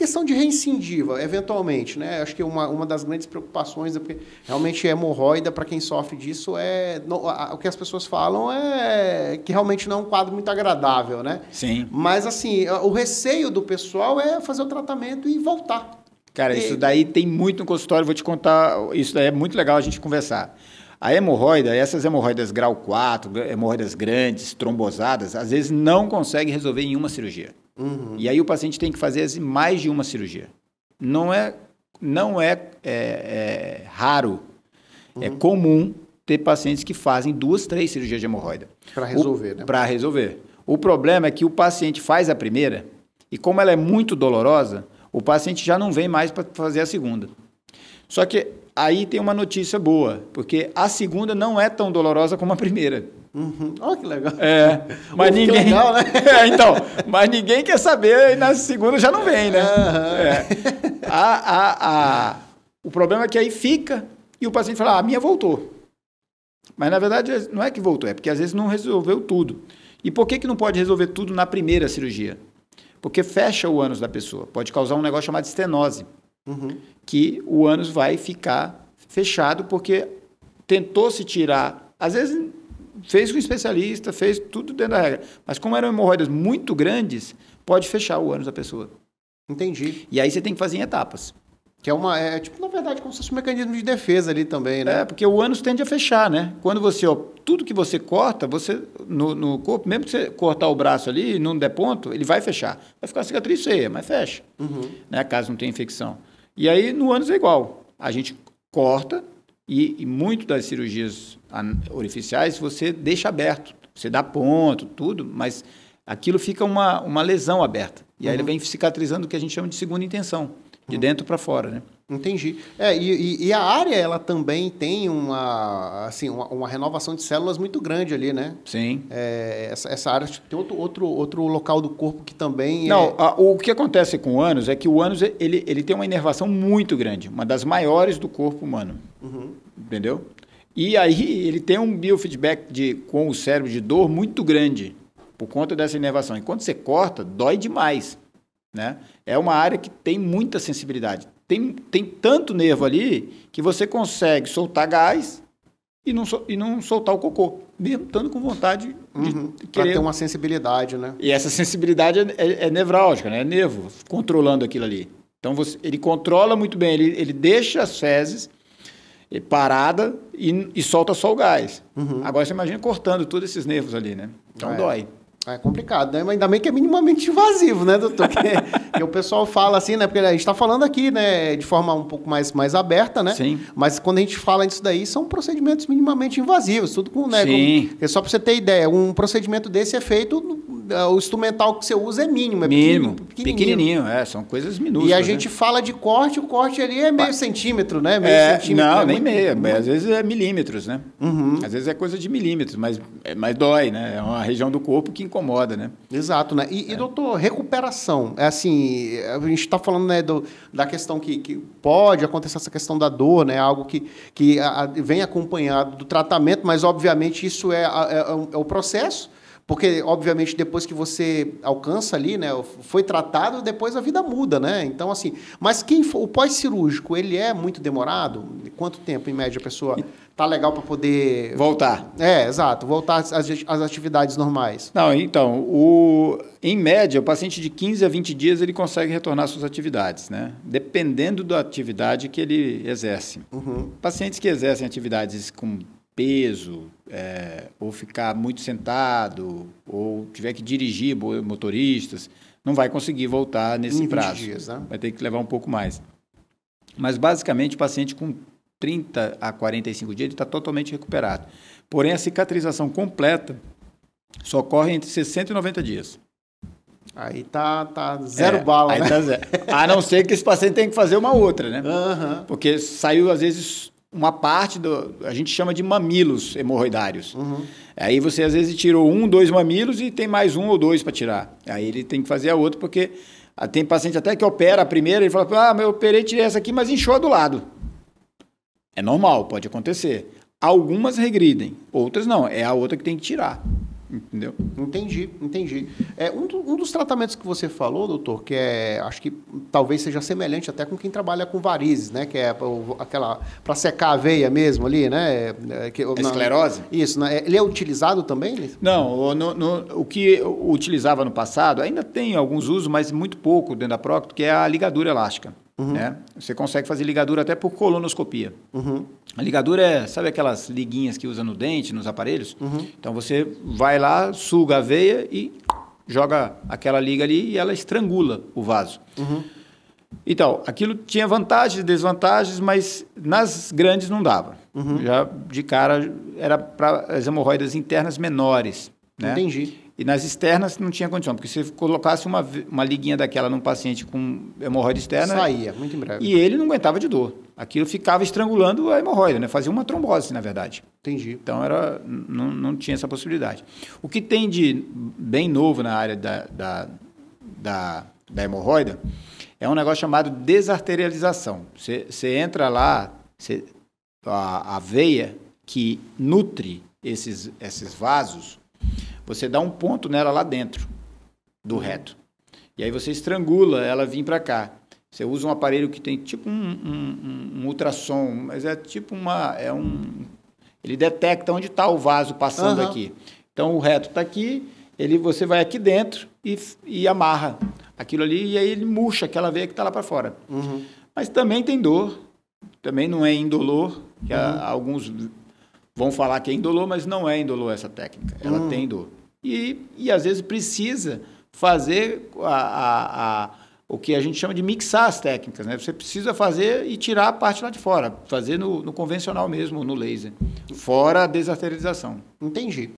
Questão de reincindiva, eventualmente, né? Acho que uma, uma das grandes preocupações, é porque realmente é hemorroida, para quem sofre disso, é a, o que as pessoas falam é que realmente não é um quadro muito agradável, né? Sim. Mas, assim, o receio do pessoal é fazer o tratamento e voltar. Cara, e... isso daí tem muito no consultório, vou te contar, isso daí é muito legal a gente conversar. A hemorroida, essas hemorroidas grau 4, hemorroidas grandes, trombosadas, às vezes não consegue resolver em uma cirurgia. Uhum. E aí o paciente tem que fazer mais de uma cirurgia. Não é, não é, é, é raro, é uhum. é comum ter pacientes que fazem duas, três cirurgias de hemorroida. Para resolver, o, né? Para resolver. O problema é que o paciente faz a primeira e como ela é muito dolorosa, o paciente já não vem mais para fazer a segunda. Só que Aí tem uma notícia boa, porque a segunda não é tão dolorosa como a primeira. Uhum. Olha que legal. É, mas Uf, ninguém. Legal, né? é, então, mas ninguém quer saber e na segunda já não vem, né? Uhum. É. A, a, a... O problema é que aí fica e o paciente fala: ah, a minha voltou. Mas na verdade não é que voltou, é porque às vezes não resolveu tudo. E por que, que não pode resolver tudo na primeira cirurgia? Porque fecha o ânus da pessoa, pode causar um negócio chamado estenose uhum. que o ânus vai ficar fechado, porque tentou se tirar. Às vezes fez com especialista, fez tudo dentro da regra. Mas como eram hemorroidas muito grandes, pode fechar o ânus da pessoa. Entendi. E aí você tem que fazer em etapas. Que é uma. É tipo, na verdade, como se fosse um mecanismo de defesa ali também, né? É, porque o ânus tende a fechar, né? Quando você. Ó, tudo que você corta, você. No, no corpo, mesmo que você cortar o braço ali e não der ponto, ele vai fechar. Vai ficar cicatriz feia, mas fecha. Uhum. Né? Caso não tenha infecção. E aí, no ânus é igual. A gente corta e, e muito das cirurgias orificiais você deixa aberto. Você dá ponto, tudo, mas aquilo fica uma, uma lesão aberta. E aí ele uhum. vem cicatrizando o que a gente chama de segunda intenção, de uhum. dentro para fora, né? Entendi. É, e, e, a área ela também tem uma, assim, uma, uma renovação de células muito grande ali, né? Sim. É, essa, essa, área tem outro, outro, outro local do corpo que também. É- Não, é... a, o que acontece com o ânus é que o ânus ele, ele tem uma inervação muito grande, uma das maiores do corpo humano. Uhum. Entendeu? E aí ele tem um biofeedback de, com o cérebro de dor muito grande por conta dessa inervação. E quando você corta, dói demais. Né? É uma área que tem muita sensibilidade tem, tem tanto nervo ali que você consegue soltar gás e não, e não soltar o cocô, mesmo estando com vontade de uhum, querer. ter uma sensibilidade, né? E essa sensibilidade é, é, é nevrálgica, né? É nervo, controlando aquilo ali. Então você, ele controla muito bem, ele, ele deixa as fezes eh, parada e, e solta só o gás. Uhum. Agora você imagina cortando todos esses nervos ali, né? Então é. dói. É complicado, né? Mas ainda bem que é minimamente invasivo, né, doutor? Que, que o pessoal fala assim, né? Porque a gente está falando aqui, né, de forma um pouco mais, mais aberta, né? Sim. Mas quando a gente fala disso daí, são procedimentos minimamente invasivos, tudo com, né? Sim. Com, só para você ter ideia, um procedimento desse é feito eh, o instrumental que você usa é mínimo, é mínimo, pequenininho. pequenininho é, são coisas minúsculas. E a gente né? fala de corte, o corte ali é meio Mas, ah. centímetro, né? Meio é, centímetro, não, é nem meio, muito... às vezes é milímetros, né? Uhum. Às vezes é coisa de milímetros, mas, é, mas dói, né? É uma região do corpo que incomoda, né? Exato, né? E, é. e doutor, recuperação, é assim, a gente está falando né, do, da questão que, que pode acontecer essa questão da dor, né? Algo que, que a, vem acompanhado do tratamento, mas obviamente isso é, é, é, é o processo, porque, obviamente, depois que você alcança ali, né, foi tratado, depois a vida muda, né? Então, assim, mas quem for, o pós-cirúrgico, ele é muito demorado? Quanto tempo, em média, a pessoa tá legal para poder... Voltar. É, exato, voltar às, atividades normais. Não, então, o... em média, o paciente de 15 a 20 dias, ele consegue retornar às suas atividades, né? Dependendo da atividade que ele exerce. Uhum. Pacientes que exercem atividades com peso, é, ou ficar muito sentado, ou tiver que dirigir motoristas, não vai conseguir voltar nesse prazo. Dias, né? Vai ter que levar um pouco mais. Mas, basicamente, o paciente com 30 a 45 dias está totalmente recuperado. Porém, a cicatrização completa só ocorre entre 60 e 90 dias. Aí tá, tá zero é, bala, né? Tá zero. A não ser que esse paciente tenha que fazer uma outra, né? Uhum. Porque saiu, às vezes, uma parte do. A gente chama de mamilos hemorroidários. Uhum. Aí você às vezes tirou um, dois mamilos e tem mais um ou dois para tirar. Aí ele tem que fazer a outra, porque tem paciente até que opera a primeira, ele fala: Ah, eu operei, tirei essa aqui, mas inchou a do lado. É normal, pode acontecer. Algumas regridem, outras não. É a outra que tem que tirar. Entendeu? Entendi, entendi. É, um, um, dos tratamentos que você falou, doutor, que é, acho que talvez seja semelhante até com quem trabalha com varizes, né? Que é aquela para secar a veia mesmo ali, né? É, é, que, é na, Esclerose? Isso. Né? ele é utilizado também? Não, no, no, o que utilizava no passado, ainda tem alguns usos, mas muito pouco dentro da Procto, que é a ligadura elástica. Uhum. Né? Você consegue fazer ligadura até por colonoscopia. Uhum. A ligadura é, sabe aquelas liguinhas que usa no dente, nos aparelhos? Uhum. Então você vai lá, suga a veia e joga aquela liga ali e ela estrangula o vaso. Uhum. Então, aquilo tinha vantagens e desvantagens, mas nas grandes não dava. Uhum. Já de cara era para as hemorroidas internas menores. Né? Entendi. E nas externas não tinha condição, porque se colocasse uma, uma liguinha daquela num paciente com hemorroida externa. Saía, muito em breve. E ele não aguentava de dor. Aquilo ficava estrangulando a hemorroida, né? fazia uma trombose, na verdade. Entendi. Então era, não, não tinha essa possibilidade. O que tem de bem novo na área da, da, da, da hemorroida é um negócio chamado desarterialização. Você entra lá, cê, a, a veia que nutre esses, esses vasos você dá um ponto nela lá dentro do uhum. reto. E aí você estrangula ela vir para cá. Você usa um aparelho que tem tipo um, um, um, ultrassom, mas é tipo uma. É um, ele detecta onde está o vaso passando uhum. aqui. Então o reto está aqui, ele, você vai aqui dentro e, e amarra aquilo ali, e aí ele murcha aquela veia que está lá para fora. Uhum. Mas também tem dor, também não é indolor, que uhum. alguns vão falar que é indolor, mas não é indolor essa técnica. Ela hum. tem dor. E, e às vezes precisa fazer a, a, a, o que a gente chama de mixar as técnicas. Né? Você precisa fazer e tirar a parte lá de fora, fazer no, no convencional mesmo, no laser, fora a desarterialização. Entendi.